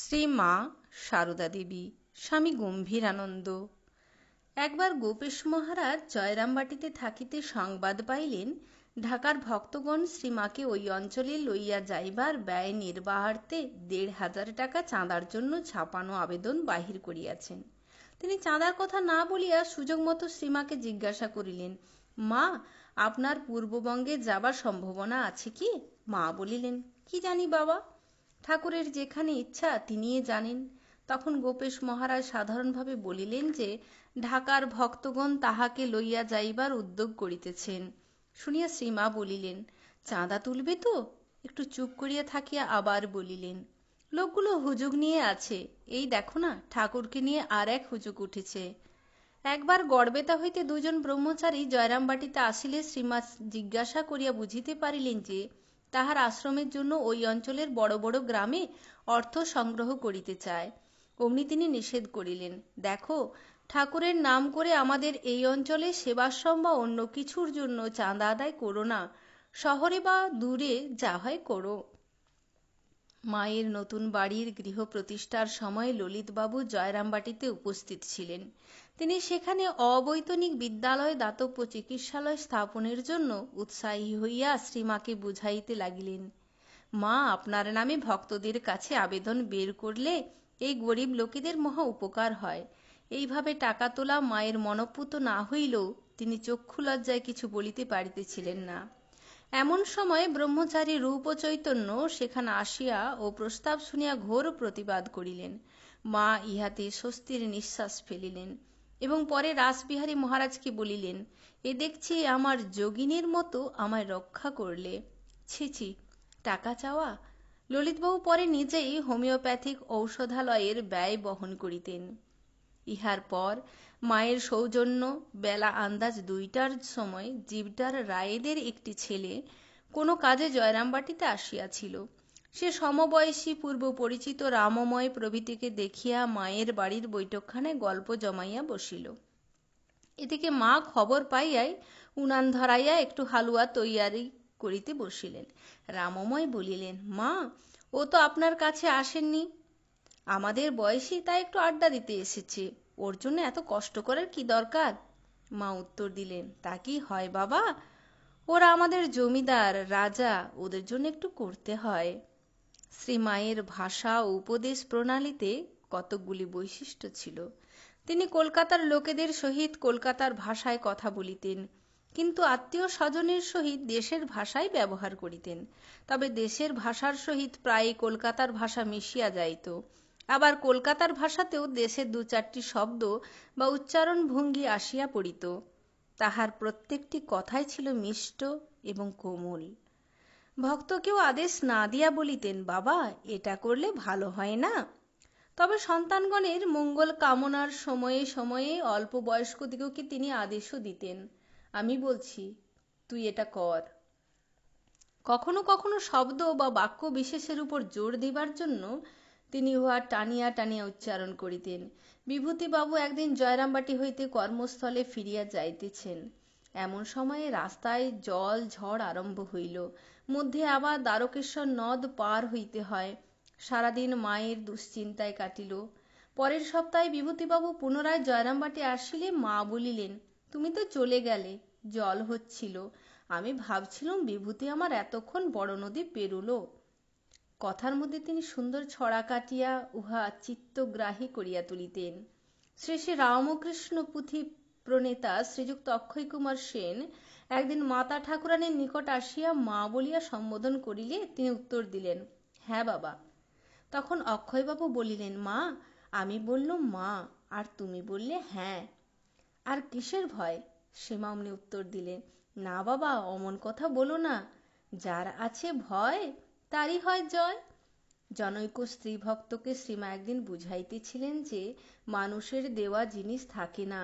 শ্রী মা সারদা দেবী স্বামী গম্ভীরানন্দ একবার গোপেশ মহারাজ জয়রামবাটিতে থাকিতে সংবাদ পাইলেন ঢাকার ভক্তগণ শ্রীমাকে ওই অঞ্চলে লইয়া যাইবার ব্যয় নির্বাহার্থে দেড় হাজার টাকা চাঁদার জন্য ছাপানো আবেদন বাহির করিয়াছেন তিনি চাঁদার কথা না বলিয়া সুযোগ মতো শ্রীমাকে জিজ্ঞাসা করিলেন মা আপনার পূর্ববঙ্গে যাবার সম্ভাবনা আছে কি মা বলিলেন কি জানি বাবা ঠাকুরের যেখানে ইচ্ছা তিনিই জানেন তখন গোপেশ মহারাজ সাধারণভাবে বলিলেন যে ঢাকার ভক্তগণ তাহাকে লইয়া যাইবার উদ্যোগ করিতেছেন শুনিয়া শ্রীমা বলিলেন চাঁদা তুলবে তো একটু চুপ করিয়া থাকিয়া আবার বলিলেন লোকগুলো হুজুগ নিয়ে আছে এই দেখো না ঠাকুরকে নিয়ে আর এক হুজুগ উঠেছে একবার গড়বেতা হইতে দুজন ব্রহ্মচারী জয়রামবাটিতে আসিলে শ্রীমা জিজ্ঞাসা করিয়া বুঝিতে পারিলেন যে তাহার আশ্রমের জন্য ওই অঞ্চলের বড় বড় গ্রামে অর্থ সংগ্রহ করিতে চায় অমনি তিনি নিষেধ করিলেন দেখো ঠাকুরের নাম করে আমাদের এই অঞ্চলে সেবাশ্রম বা অন্য কিছুর জন্য চাঁদা আদায় করো না শহরে বা দূরে যা হয় করো মায়ের নতুন বাড়ির গৃহ প্রতিষ্ঠার সময় ললিতবাবু জয়রামবাটিতে উপস্থিত ছিলেন তিনি সেখানে অবৈতনিক বিদ্যালয় দাতব্য চিকিৎসালয় স্থাপনের জন্য উৎসাহী হইয়া শ্রীমাকে বুঝাইতে লাগিলেন মা আপনার নামে ভক্তদের কাছে আবেদন বের করলে এই গরিব লোকেদের মহা উপকার হয় এইভাবে টাকা তোলা মায়ের মনপুত না হইলেও তিনি চক্ষু লজ্জায় কিছু বলিতে পারিতেছিলেন না এমন সময় ব্রহ্মচারী রূপ চৈতন্য সেখানে আসিয়া ও প্রস্তাব শুনিয়া ঘোর প্রতিবাদ করিলেন মা ইহাতে স্বস্তির নিঃশ্বাস ফেলিলেন এবং পরে রাসবিহারী মহারাজকে বলিলেন এ দেখছি আমার যোগিনীর মতো আমায় রক্ষা করলে ছি ছি টাকা চাওয়া ললিতবাবু পরে নিজেই হোমিওপ্যাথিক ঔষধালয়ের ব্যয় বহন করিতেন ইহার পর মায়ের সৌজন্য বেলা আন্দাজ দুইটার সময় জীবটার রায়েদের একটি ছেলে কোনো কাজে জয়রামবাটিতে আসিয়াছিল সে সমবয়সী পূর্ব পরিচিত রামময় প্রভৃতিকে দেখিয়া মায়ের বাড়ির বৈঠকখানে গল্প জমাইয়া বসিল এদিকে মা খবর পাইয়াই উনান ধরাইয়া একটু হালুয়া তৈয়ারি করিতে বসিলেন রামময় বলিলেন মা ও তো আপনার কাছে আসেননি আমাদের বয়সী তাই একটু আড্ডা দিতে এসেছে ওর জন্য এত কষ্ট করার কি দরকার মা উত্তর দিলেন তা কি হয় বাবা ওরা আমাদের জমিদার রাজা ওদের জন্য একটু করতে হয় শ্রীমায়ের ভাষা ও উপদেশ প্রণালীতে কতকগুলি বৈশিষ্ট্য ছিল তিনি কলকাতার লোকেদের সহিত কলকাতার ভাষায় কথা বলিতেন কিন্তু আত্মীয় স্বজনের সহিত দেশের ভাষাই ব্যবহার করিতেন তবে দেশের ভাষার সহিত প্রায় কলকাতার ভাষা মিশিয়া যাইত আবার কলকাতার ভাষাতেও দেশের দু চারটি শব্দ বা উচ্চারণ ভঙ্গি আসিয়া পড়িত তাহার প্রত্যেকটি কথাই ছিল মিষ্ট এবং কোমল ভক্তকেও আদেশ না দিয়া বলিতেন বাবা এটা করলে ভালো হয় না তবে সন্তানগণের মঙ্গল কামনার সময়ে সময়ে অল্প বয়স্কদিগকে তিনি আদেশও দিতেন আমি বলছি তুই এটা কর কখনো কখনো শব্দ বা বাক্য বিশেষের উপর জোর দিবার জন্য তিনি উহা টানিয়া টানিয়া উচ্চারণ করিতেন বিভূতিবাবু একদিন জয়রামবাটি হইতে কর্মস্থলে ফিরিয়া যাইতেছেন এমন সময়ে রাস্তায় জল ঝড় আরম্ভ হইল মধ্যে আবার দ্বারকেশ্বর নদ পার হইতে হয় সারাদিন মায়ের দুশ্চিন্তায় কাটিল পরের সপ্তাহে বিভূতিবাবু পুনরায় জয়রামবাটি আসিলে মা বলিলেন তুমি তো চলে গেলে জল হচ্ছিল আমি ভাবছিলাম বিভূতি আমার এতক্ষণ বড় নদী পেরুল কথার মধ্যে তিনি সুন্দর ছড়া কাটিয়া উহা চিত্তগ্রাহী করিয়া তুলিতেন শ্রী শ্রী রামকৃষ্ণ পুঁথি প্রণেতা শ্রীযুক্ত অক্ষয় কুমার সেন একদিন মাতা ঠাকুরানীর নিকট আসিয়া মা বলিয়া সম্বোধন করিলে তিনি উত্তর দিলেন হ্যাঁ বাবা তখন অক্ষয়বাবু বলিলেন মা আমি বললুম মা আর তুমি বললে হ্যাঁ আর কিসের ভয় সীমা অমনি উত্তর দিলেন না বাবা অমন কথা বলো না যার আছে ভয় তারই হয় জয় জনৈক স্ত্রী ভক্তকে শ্রীমা একদিন বুঝাইতেছিলেন যে মানুষের দেওয়া জিনিস থাকে না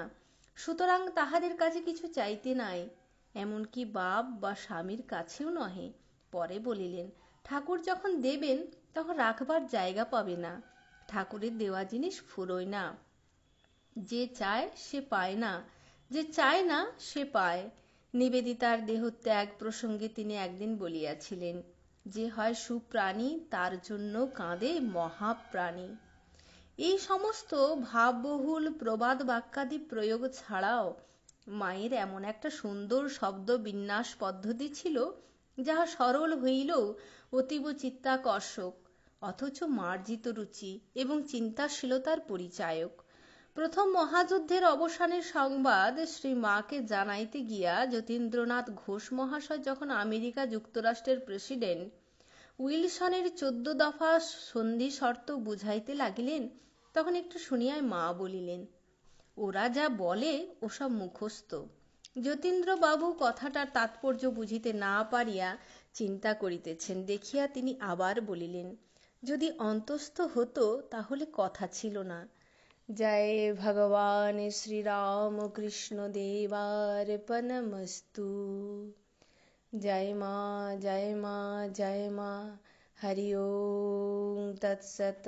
সুতরাং তাহাদের কাছে কিছু চাইতে নাই এমনকি বাপ বা স্বামীর কাছেও নহে পরে বলিলেন ঠাকুর যখন দেবেন তখন রাখবার জায়গা পাবে না ঠাকুরের দেওয়া জিনিস ফুরোয় না যে চায় সে পায় না যে চায় না সে পায় নিবেদিতার দেহত্যাগ প্রসঙ্গে তিনি একদিন বলিয়াছিলেন যে হয় সুপ্রাণী তার জন্য কাঁদে মহাপ্রাণী এই সমস্ত ভাববহুল প্রবাদ বাক্যাদি প্রয়োগ ছাড়াও মায়ের এমন একটা সুন্দর শব্দ বিন্যাস পদ্ধতি ছিল যাহা সরল হইলেও অতীব চিত্তাকর্ষক অথচ মার্জিত রুচি এবং চিন্তাশীলতার পরিচায়ক প্রথম মহাযুদ্ধের অবসানের সংবাদ শ্রী মাকে জানাইতে গিয়া যতীন্দ্রনাথ ঘোষ মহাশয় যখন আমেরিকা যুক্তরাষ্ট্রের প্রেসিডেন্ট উইলসনের চোদ্দ দফা সন্ধি শর্ত বুঝাইতে লাগিলেন তখন একটু শুনিয়াই মা বলিলেন ওরা যা বলে ওসব মুখস্থ যতীন্দ্রবাবু কথাটার তাৎপর্য বুঝিতে না পারিয়া চিন্তা করিতেছেন দেখিয়া তিনি আবার বলিলেন যদি অন্তস্থ হতো তাহলে কথা ছিল না জয় ভগবান শ্রীরাম কৃষ্ণ পনমস্তু জয় মা জয় মা জয় মা হরি ওম তৎসত